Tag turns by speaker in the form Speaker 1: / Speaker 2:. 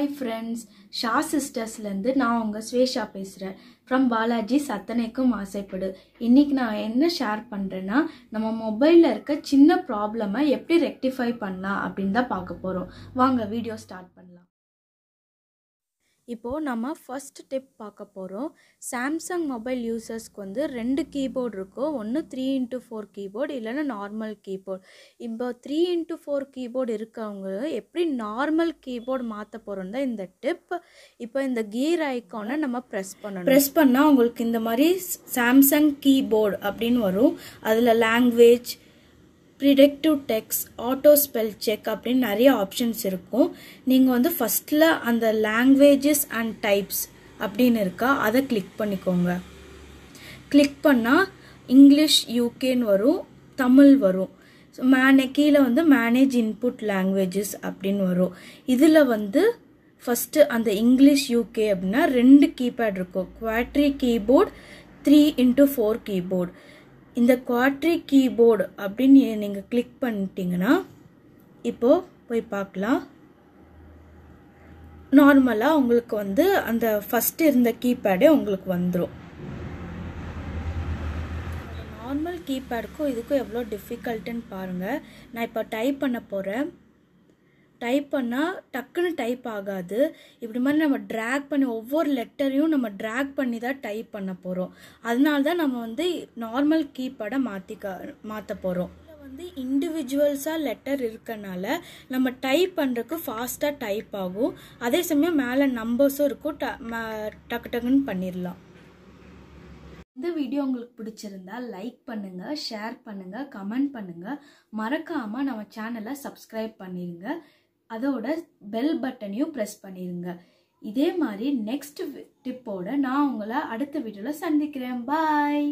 Speaker 1: hi friends Shah சிஸ்டர்ஸ்லேருந்து நான் உங்கள் ஸ்வேஷா பேசுகிறேன் ஃப்ரம் பாலாஜி சத்தனைக்கும் ஆசைப்படு இன்றைக்கி நான் என்ன ஷேர் பண்ணுறேன்னா நம்ம மொபைலில் இருக்க சின்ன ப்ராப்ளமை எப்படி ரெக்டிஃபை பண்ணலாம் அப்படின்னு தான் பார்க்க போகிறோம் வாங்க வீடியோ ஸ்டார்ட் பண்ணலாம் இப்போது நம்ம ஃபஸ்ட் டிப் பார்க்க போகிறோம் சாம்சங் மொபைல் யூசர்ஸ்க்கு வந்து ரெண்டு கீபோர்டு இருக்கும் ஒன்று த்ரீ இன்ட்டு ஃபோர் கீபோர்டு இல்லைன்னா நார்மல் கீபோர்டு இப்போ த்ரீ இன்ட்டு ஃபோர் கீபோர்டு இருக்கவங்க எப்படி நார்மல் கீபோர்டு மாற்ற போகிறோம் தான் இந்த டிப் இப்போ இந்த கீர் ஐக்கானை நம்ம ப்ரெஸ் பண்ணணும் ப்ரெஸ் பண்ணால் உங்களுக்கு இந்த மாதிரி சாம்சங் கீபோர்டு அப்படின்னு வரும் அதில் language predictive text auto spell check அப்படின்னு நிறைய ஆப்ஷன்ஸ் இருக்கும் நீங்கள் வந்து ஃபஸ்ட்டில் அந்த லாங்குவேஜஸ் அண்ட் டைப்ஸ் அப்படின்னு இருக்கா அதை கிளிக் பண்ணிக்கோங்க கிளிக் பண்ணால் இங்கிலீஷ் யூகேன்னு வரும் தமிழ் வரும் ஸோ மேனே கீழே வந்து மேனேஜ் இன்புட் லாங்குவேஜஸ் அப்படின்னு வரும் இதில் வந்து ஃபஸ்ட்டு அந்த இங்கிலீஷ் யூகே அப்படின்னா ரெண்டு கீபேட் இருக்கும் QWERTY keyboard three into four keyboard இந்த குவாட்ரி கீபோர்டு அப்படின்னு நீங்கள் கிளிக் பண்ணிட்டீங்கன்னா இப்போது போய் பார்க்கலாம் நார்மலாக உங்களுக்கு வந்து அந்த ஃபஸ்ட்டு இருந்த கீபேடே உங்களுக்கு வந்துடும் நார்மல் கீபேடுக்கும் இதுக்கும் எவ்வளோ டிஃபிகல்ட்டுன்னு பாருங்கள் நான் இப்போ டைப் பண்ண போகிறேன் டைப் பண்ணால் டக்குன்னு டைப் ஆகாது இப்படி மாதிரி நம்ம ட்ராக் பண்ணி ஒவ்வொரு லெட்டரையும் நம்ம ட்ராக் பண்ணி தான் டைப் பண்ண போகிறோம் அதனால தான் நம்ம வந்து நார்மல் கீபேடை மாற்றிக்க மாற்ற போகிறோம் வந்து இண்டிவிஜுவல்ஸாக லெட்டர் இருக்கனால நம்ம டைப் பண்ணுறதுக்கு ஃபாஸ்ட்டாக டைப் ஆகும் அதே சமயம் மேலே நம்பர்ஸும் இருக்கும் டக்கு டக்குன்னு பண்ணிடலாம் இந்த வீடியோ உங்களுக்கு பிடிச்சிருந்தா லைக் பண்ணுங்கள் ஷேர் பண்ணுங்கள் கமெண்ட் பண்ணுங்கள் மறக்காமல் நம்ம சேனலை சப்ஸ்கிரைப் பண்ணிடுங்க அதோட பெல் பட்டனையும் ப்ரெஸ் பண்ணிடுங்க இதே மாதிரி நெக்ஸ்ட் டிப்போட நான் உங்களை அடுத்த வீடியோவில் சந்திக்கிறேன் பாய்